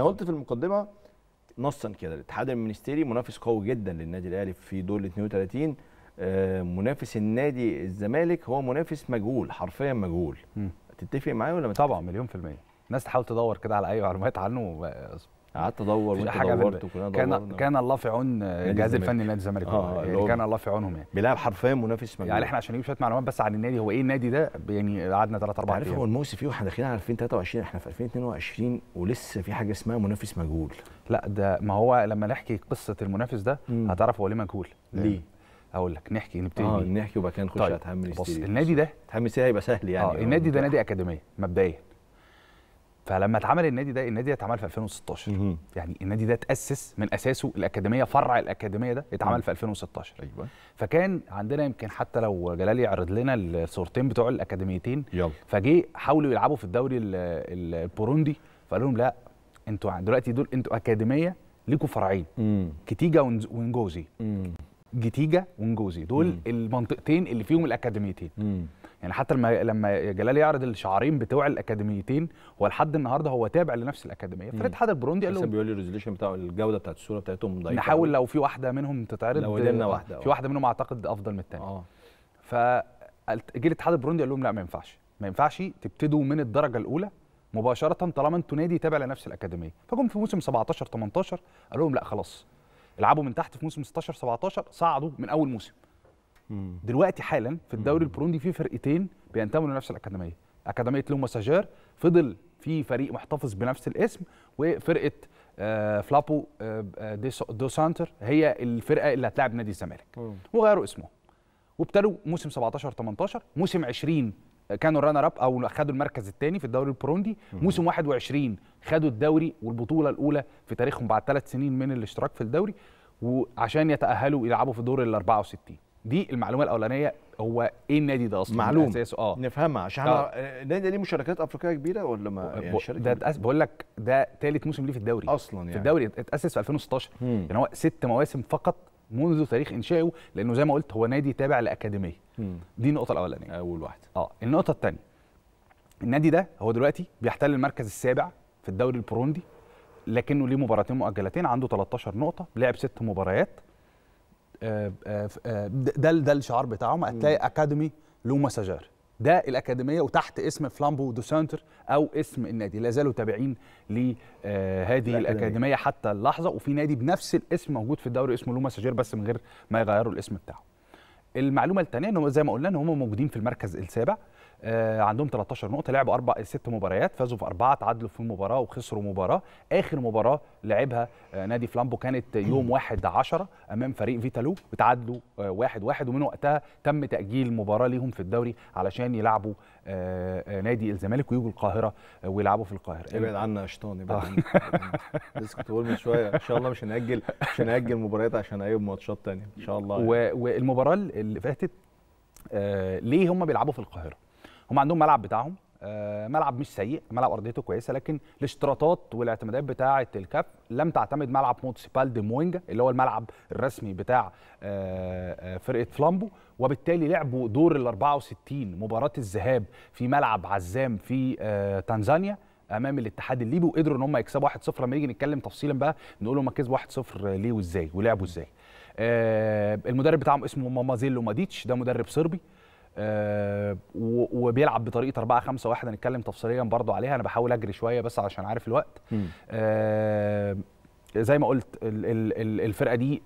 انا قلت في المقدمه نصا كده الاتحاد المنستيري منافس قوي جدا للنادي الاهلي في دور ال 32 آه، منافس النادي الزمالك هو منافس مجهول حرفيا مجهول تتفق معايا ولا طبعا مليون في الميه الناس تحاول تدور كده على اي معلومات عنه قعدت ادور وانت حاجة دورت وكلنا كان كان الله في عون الجهاز الفني لنادي الزمالك آه يعني كان الله في عونهم يعني بيلعب حرفيا منافس مجنون يعني احنا عشان نجيب شويه معلومات بس عن النادي هو ايه النادي ده يعني قعدنا ثلاث اربع عارف هو الموسم فيه واحنا داخلين على 2023 احنا في 2022 ولسه في حاجه اسمها منافس مجهول لا ده ما هو لما نحكي قصه المنافس ده هتعرف هو ليه مجهول ليه اقول يعني لك نحكي نبتدي اه نحكي وبعد كده نخش طيب. على تهمل بص النادي ده تهمل هيبقى سهل يعني اه النادي آه، ده نادي اكاديميه مبدئيا فلما اتعمل النادي ده النادي ده اتعمل في 2016 مم. يعني النادي ده اتاسس من اساسه الاكاديميه فرع الاكاديميه ده اتعمل مم. في 2016 ايوه فكان عندنا يمكن حتى لو جلال يعرض لنا الصورتين بتوع الاكاديميتين يلا فجه حاولوا يلعبوا في الدوري البوروندي فقال لهم لا انتوا دلوقتي دول انتوا اكاديميه ليكوا فرعين كتيجا ونجوزي كتيجا ونجوزي دول مم. المنطقتين اللي فيهم الاكاديميتين مم. يعني حتى لما لما جلال يعرض الشعارين بتوع الاكاديميتين هو لحد النهارده هو تابع لنفس الاكاديميه فريد البروندي قال له بيقول لي الريزوليشن بتاعه الجوده بتاعت الصوره بتاعتهم ضعيفه نحاول لو في واحده منهم تتعرض لو قدرنا واحده في اه. واحده منهم اعتقد افضل من الثانيه اه جه الاتحاد البروندي قال لهم لا ما ينفعش ما ينفعش تبتدوا من الدرجه الاولى مباشره طالما انتوا نادي تابع لنفس الاكاديميه فجم في موسم 17 18 قال لهم لا خلاص العبوا من تحت في موسم 16 17 صعدوا من اول موسم مم. دلوقتي حالا في الدوري البروندي في فرقتين بينتموا لنفس الاكاديميه اكاديميه لوما ساجير فضل في فريق محتفظ بنفس الاسم وفرقه آه، فلابو آه، آه، دو سانتر هي الفرقه اللي هتلاعب نادي الزمالك وغيروا اسمه وابتدوا موسم 17 18 موسم 20 كانوا رانر اب او خدوا المركز الثاني في الدوري البروندي موسم 21 خدوا الدوري والبطوله الاولى في تاريخهم بعد ثلاث سنين من الاشتراك في الدوري وعشان يتاهلوا يلعبوا في دور ال 64 دي المعلومه الاولانيه هو ايه النادي ده اصلا معلوم اساسه اه نفهمها عشان آه. احنا النادي ده ليه مشاركات افريقيه كبيره ولا ما أه، يعني ده اتأس... بقول لك ده ثالث موسم ليه في الدوري اصلا يعني في الدوري اتاسس في 2016 مم. يعني هو ست مواسم فقط منذ تاريخ انشائه لانه زي ما قلت هو نادي تابع لاكاديميه دي النقطه الاولانيه اول واحده اه النقطه الثانيه النادي ده هو دلوقتي بيحتل المركز السابع في الدوري البروندي لكنه ليه مباراتين مؤجلتين عنده 13 نقطه لعب ست مباريات آه، آه، آه، ده ده الشعار بتاعهم هتلاقي اكاديمي لو مساجير ده الاكاديميه وتحت اسم فلامبو دو سانتر او اسم النادي لا زالوا تابعين لهذه الاكاديميه حتى اللحظه وفي نادي بنفس الاسم موجود في الدوري اسمه لو مساجير بس من غير ما يغيروا الاسم بتاعه المعلومه الثانيه ان زي ما قلنا ان هم موجودين في المركز السابع آه، عندهم 13 نقطه لعبوا اربع ست مباريات فازوا في اربعه تعادلوا في مباراه وخسروا مباراه اخر مباراه لعبها آه، نادي فلامبو كانت يوم 1 10 امام فريق فيتالو وتعادلوا 1 آه، 1 ومن وقتها تم تاجيل مباراه ليهم في الدوري علشان يلعبوا نادي الزمالك ويجوا القاهره ويلعبوا في القاهره ابعد عنا يا شيطان ابعد عنا تقول كنت بقول من شويه ان شاء الله مش هنأجل مش هنأجل مباريات عشان اي ماتشات تانية ان شاء الله يعني. والمباراه اللي فاتت ليه هم بيلعبوا في القاهره هم عندهم ملعب بتاعهم آه، ملعب مش سيء ملعب ارضيته كويسه لكن الاشتراطات والاعتمادات بتاعه الكاف لم تعتمد ملعب موتسيبال دي موينجا اللي هو الملعب الرسمي بتاع آه، آه، فرقه فلامبو وبالتالي لعبوا دور ال 64 مباراه الذهاب في ملعب عزام في تنزانيا امام الاتحاد الليبي وقدروا ان هم يكسبوا 1-0 لما نيجي نتكلم تفصيلا بقى نقول هم كسبوا 1-0 ليه وازاي ولعبوا ازاي المدرب بتاعهم اسمه مامازيلو ماديتش ده مدرب صربي آه، وبيلعب بطريقه 4 5 1 هنتكلم تفصيليا برضو عليها انا بحاول اجري شويه بس عشان عارف الوقت آه، زي ما قلت الفرقه دي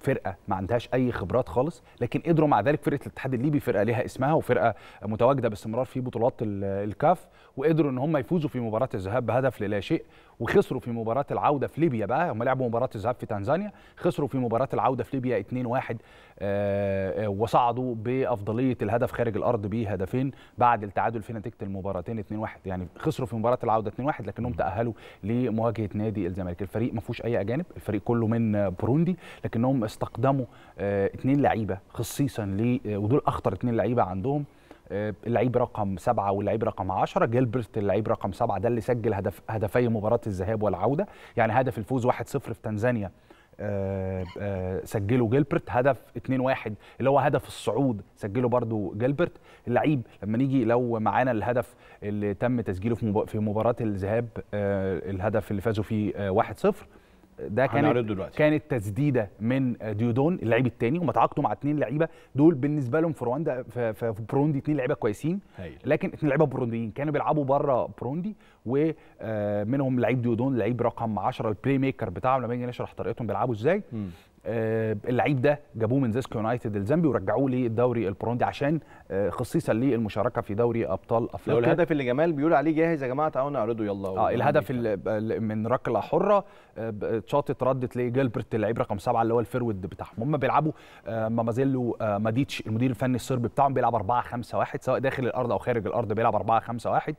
فرقه ما عندهاش اي خبرات خالص لكن قدروا مع ذلك فرقه الاتحاد الليبي فرقه ليها اسمها وفرقه متواجده باستمرار في بطولات الكاف وقدروا ان هم يفوزوا في مباراه الذهاب بهدف للا شيء وخسروا في مباراه العوده في ليبيا بقى هم لعبوا مباراه الذهاب في تنزانيا خسروا في مباراه العوده في ليبيا 2-1 آه،, آه وصعدوا بافضليه الهدف خارج الارض بهدفين بعد التعادل في نتيجه المباراتين 2-1 يعني خسروا في مباراه العوده 2-1 لكنهم تاهلوا لمواجهه نادي الزمالك الفريق ما فيهوش اي اجانب الفريق كله من بروندي لكنهم استقدموا اثنين آه، لعيبه خصيصا آه، ودول اخطر اثنين لعيبه عندهم آه، اللعيب رقم سبعة واللعيب رقم 10 جيلبرت اللعيب رقم سبعة ده اللي سجل هدف هدفي مباراة الذهاب والعودة يعني هدف الفوز 1-0 في تنزانيا سجله جيلبرت هدف 2-1 اللي هو هدف الصعود سجله برضو جيلبرت اللعيب لما نيجي لو معانا الهدف اللي تم تسجيله في مباراة الذهاب الهدف اللي فازوا فيه 1-0 ده كانت كانت تسديده من ديودون اللعيب الثاني هم تعاقدوا مع اثنين لعيبه دول بالنسبه لهم في رواندا في بروندي اثنين لعيبه كويسين هيل. لكن اثنين لعيبه برونديين كانوا بيلعبوا بره بروندي ومنهم آه، لعيب ديودون لعيب رقم 10 البلاي ميكر بتاعهم لما نيجي نشرح طريقتهم بيلعبوا ازاي آه، اللعيب ده جابوه من زيسكو يونايتد الزامبي ورجعوه للدوري البروندي عشان آه، خصيصا للمشاركه في دوري ابطال افريقيا الهدف اللي جمال بيقول عليه جاهز يا جماعه تعالوا نعرضه يلا اه الهدف من ركله حره آه، اتشاطت ردت لجيلبرت اللعيب رقم سبعه اللي هو الفيرود بتاعهم هم بيلعبوا مامازيلو ماديتش المدير الفني الصربي بتاعهم بيلعب 4 5 1 سواء داخل الارض او خارج الارض بيلعب 4 5 1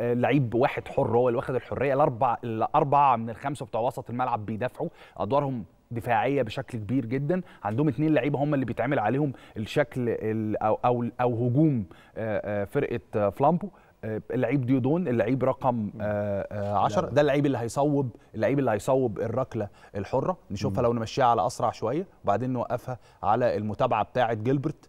لعيب واحد حر هو اللي واخد الحريه الاربع الاربعه من الخمسه بتوع وسط الملعب بيدافعوا ادوارهم دفاعيه بشكل كبير جدا عندهم اثنين لعيبه هم اللي بيتعمل عليهم الشكل ال او او, أو هجوم آه، آه، فرقه آه، فلامبو اللعيب ديودون اللعيب رقم 10 ده اللعيب اللي هيصوب اللعيب اللي هيصوب الركله الحره نشوفها لو نمشيها على اسرع شويه وبعدين نوقفها على المتابعه بتاعه جيلبرت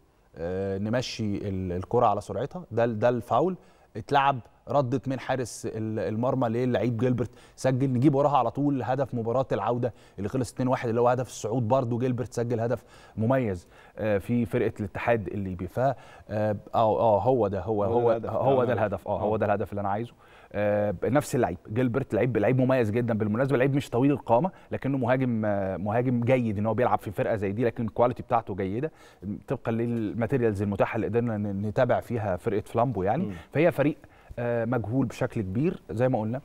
نمشي الكره على سرعتها ده ده الفاول اتلعب ردت من حارس المرمى للعيب جيلبرت سجل نجيب وراها على طول هدف مباراه العوده اللي خلص 2-1 اللي هو هدف الصعود برضه جيلبرت سجل هدف مميز آه، في فرقه الاتحاد الليبي ف آه،, اه اه هو ده هو هو هو ده, هو نعم. ده الهدف اه هو آه. ده الهدف اللي انا عايزه نفس اللعيب جيلبرت لعيب لعيب مميز جدا بالمناسبه لعيب مش طويل القامه لكنه مهاجم مهاجم جيد ان هو بيلعب في فرقه زي دي لكن الكواليتي بتاعته جيده طبقا للماتيريالز المتاحه اللي قدرنا نتابع فيها فرقه فلامبو يعني م. فهي فريق آه، مجهول بشكل كبير زي ما قلنا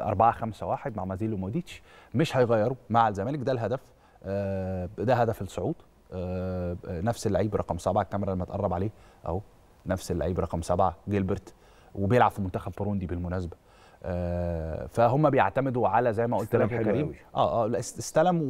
4 5 1 مع مازيلو موديتش مش هيغيروا مع الزمالك ده الهدف آه، ده هدف الصعود آه، نفس اللعيب رقم سبعه الكاميرا لما تقرب عليه اهو نفس اللعيب رقم سبعه جيلبرت وبيلعب في منتخب بروندي بالمناسبه فهم بيعتمدوا على زي ما قلت لك كريم اه اه استلم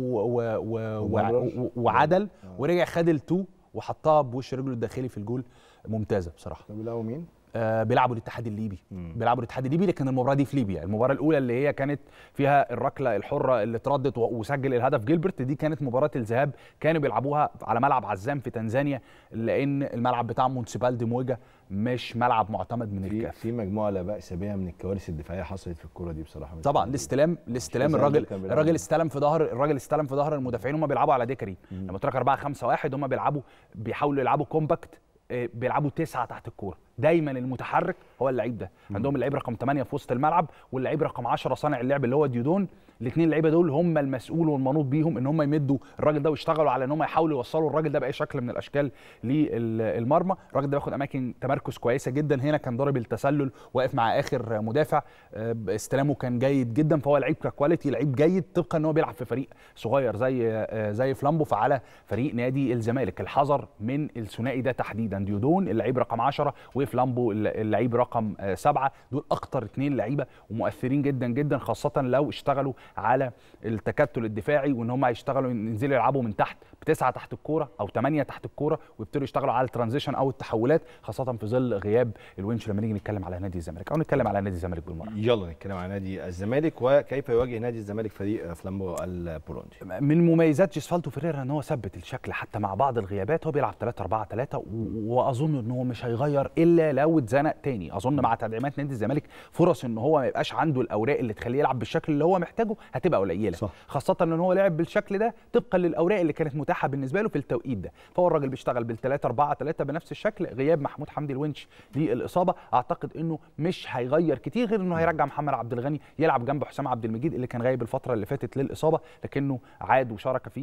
وعدل ورجع خد التو وحطها بوش رجله الداخلي في الجول ممتازه بصراحه طب مين؟ آه، بيلعبوا الاتحاد الليبي بيلعبوا الاتحاد الليبي لكن المباراه دي في ليبيا يعني المباراه الاولى اللي هي كانت فيها الركله الحره اللي اتردت وسجل الهدف جيلبرت دي كانت مباراه الذهاب كانوا بيلعبوها على ملعب عزام في تنزانيا لان الملعب بتاع مونسيبال دي موجه مش ملعب معتمد من الكاف في مجموعه لا باس بها من الكوارث الدفاعيه حصلت في الكوره دي بصراحه طبعا الاستلام الاستلام الراجل الراجل استلم في ظهر الراجل استلم في ظهر المدافعين هم بيلعبوا على ديكري لما ترك 4 5 1 هم بيلعبوا بيحاولوا يلعبوا كومباكت آه، بيلعبوا تسعه تحت الكوره دايما المتحرك هو اللعيب ده عندهم اللعيب رقم 8 في وسط الملعب واللعيب رقم 10 صانع اللعب اللي هو ديودون الاثنين اللعيبه دول هم المسؤول والمنوط بيهم ان هم يمدوا الراجل ده ويشتغلوا على ان هم يحاولوا يوصلوا الراجل ده باي شكل من الاشكال للمرمى الراجل ده بياخد اماكن تمركز كويسه جدا هنا كان ضارب التسلل واقف مع اخر مدافع آه، استلامه كان جيد جدا فهو لعيب ككواليتي لعيب جيد طبقا ان هو بيلعب في فريق صغير زي آه، زي فلامبو فعلى فريق نادي الزمالك الحذر من الثنائي ده تحديدا انديودون اللعيب رقم 10 وفلامبو اللعيب رقم 7 آه، دول اكتر اثنين لعيبه ومؤثرين جدا جدا خاصه لو اشتغلوا على التكتل الدفاعي وان هم هيشتغلوا ينزلوا يلعبوا من تحت تسعه تحت الكوره او ثمانيه تحت الكوره ويبتدوا يشتغلوا على الترانزيشن او التحولات خاصه في ظل غياب الونش لما نيجي نتكلم على نادي الزمالك او نتكلم على نادي الزمالك بالمره يلا نتكلم على نادي الزمالك وكيف يواجه نادي الزمالك فريق فلامبو البولندي من مميزات جيسفالتو فيريرا ان هو ثبت الشكل حتى مع بعض الغيابات هو بيلعب 3 4 3 واظن ان هو مش هيغير الا لو اتزنق تاني اظن مع تدعيمات نادي الزمالك فرص ان هو ما يبقاش عنده الاوراق اللي تخليه يلعب بالشكل اللي هو محتاجه هتبقى قليله خاصه ان هو لعب بالشكل ده طبقا للاوراق اللي كانت متاحه المتاحه بالنسبه له في التوقيت ده فهو الراجل بيشتغل بال3 4 3 بنفس الشكل غياب محمود حمدي الونش للاصابه اعتقد انه مش هيغير كتير غير انه هيرجع محمد عبد الغني يلعب جنب حسام عبد المجيد اللي كان غايب الفتره اللي فاتت للاصابه لكنه عاد وشارك في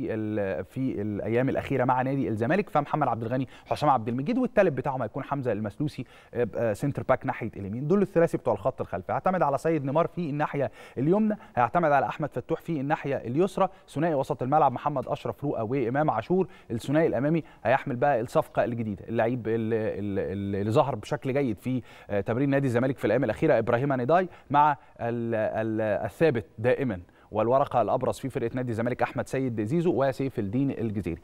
في الايام الاخيره مع نادي الزمالك فمحمد عبد الغني حسام عبد المجيد والثالث بتاعهم هيكون حمزه المسلوسي آه، آه، سنتر باك ناحيه اليمين دول الثلاثي بتوع الخط الخلفي هيعتمد على سيد نيمار في الناحيه اليمنى هيعتمد على احمد فتوح في الناحيه اليسرى ثنائي وسط الملعب محمد اشرف رؤى وامام امام عاشور الثنائي الامامي هيحمل بقى الصفقه الجديده اللعيب اللي ظهر بشكل جيد في آه، تمرين نادي الزمالك في الايام الاخيره ابراهيم نداي مع الثابت دائما والورقه الابرز في فرقه نادي الزمالك احمد سيد زيزو وسيف الدين الجزيري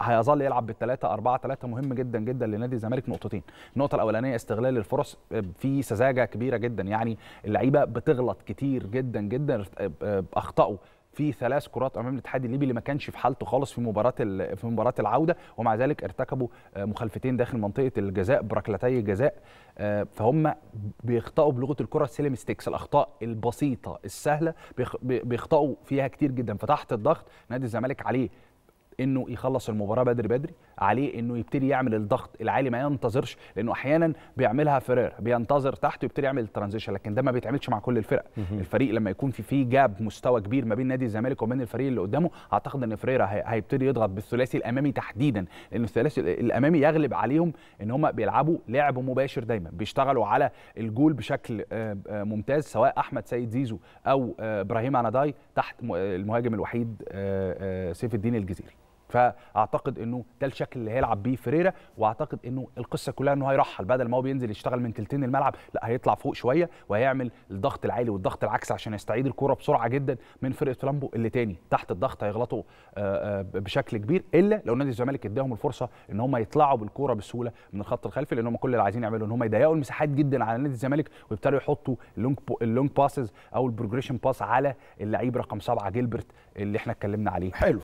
هيظل يلعب بالثلاثه أربعة ثلاثة مهم جدا جدا لنادي الزمالك نقطتين النقطه الاولانيه استغلال الفرص آه، في سذاجه كبيره جدا يعني اللعيبه بتغلط كتير جدا جدا آه، اخطاوا في ثلاث كرات امام الاتحاد الليبي اللي ما كانش في حالته خالص في مباراه في مباراه العوده ومع ذلك ارتكبوا آه، مخالفتين داخل منطقه الجزاء بركلتي الجزاء آه، فهم بيخطئوا بلغه الكره السلم ستيكس الاخطاء البسيطه السهله بيخطئوا فيها كتير جدا فتحت الضغط نادي الزمالك عليه انه يخلص المباراه بدري بدري عليه انه يبتدي يعمل الضغط العالي ما ينتظرش لانه احيانا بيعملها فيرير بينتظر تحت ويبتدي يعمل الترانزيشن لكن ده ما بيتعملش مع كل الفرق الفريق لما يكون في في جاب مستوى كبير ما بين نادي الزمالك وبين الفريق اللي قدامه اعتقد ان فريرا هيبتدي يضغط بالثلاثي الامامي تحديدا لان الثلاثي الامامي يغلب عليهم ان هم بيلعبوا لعب مباشر دايما بيشتغلوا على الجول بشكل آه، آه، ممتاز سواء احمد سيد زيزو او آه، ابراهيم عناداي تحت المهاجم الوحيد سيف الدين الجزيري فاعتقد انه ده الشكل اللي هيلعب بيه فيريرا واعتقد انه القصه كلها انه هيرحل بدل ما هو بينزل يشتغل من تلتين الملعب لا هيطلع فوق شويه وهيعمل الضغط العالي والضغط العكسي عشان يستعيد الكره بسرعه جدا من فرقه فلامبو اللي تاني تحت الضغط هيغلطوا آه، آه، بشكل كبير الا لو نادي الزمالك اداهم الفرصه ان هم يطلعوا بالكوره بسهوله من الخط الخلفي لان هم كل اللي عايزين يعملوا ان هم يضيقوا المساحات جدا على نادي الزمالك ويبتدوا يحطوا اللونج اللونج باسز او البروجريشن باس على اللعيب رقم سبعه جيلبرت اللي احنا اتكلمنا عليه حلو